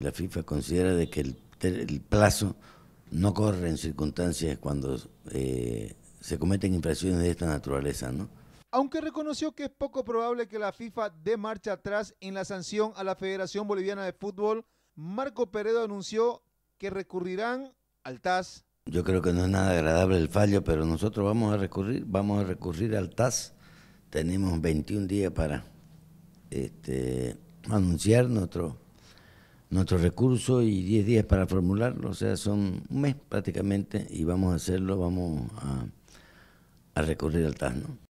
La FIFA considera de que el, plazo no corre en circunstancias cuando eh, se cometen infracciones de esta naturaleza, ¿no? Aunque reconoció que es poco probable que la FIFA dé marcha atrás en la sanción a la Federación Boliviana de Fútbol, Marco Peredo anunció que recurrirán al TAS. Yo creo que no es nada agradable el fallo, pero nosotros vamos a recurrir, vamos a recurrir al TAS. Tenemos 21 días para este, anunciar nuestro nuestro recurso y 10 días para formularlo, o sea, son un mes prácticamente y vamos a hacerlo, vamos a, recorrer el TAS, ¿no?